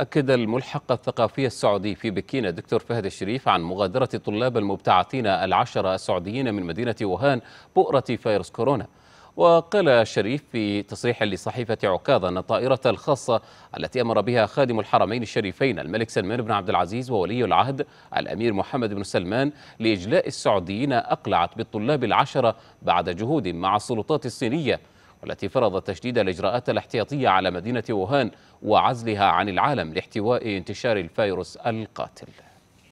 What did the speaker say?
أكد الملحق الثقافي السعودي في بكين الدكتور فهد الشريف عن مغادرة طلاب المبتعثين العشرة السعوديين من مدينة ووهان بؤرة فيروس كورونا وقال الشريف في تصريح لصحيفة عكاظ أن الطائرة الخاصة التي أمر بها خادم الحرمين الشريفين الملك سلمان بن عبد العزيز وولي العهد الأمير محمد بن سلمان لإجلاء السعوديين أقلعت بالطلاب العشرة بعد جهود مع السلطات الصينية والتي فرضت تشديد الإجراءات الاحتياطية على مدينة ووهان وعزلها عن العالم لاحتواء انتشار الفيروس القاتل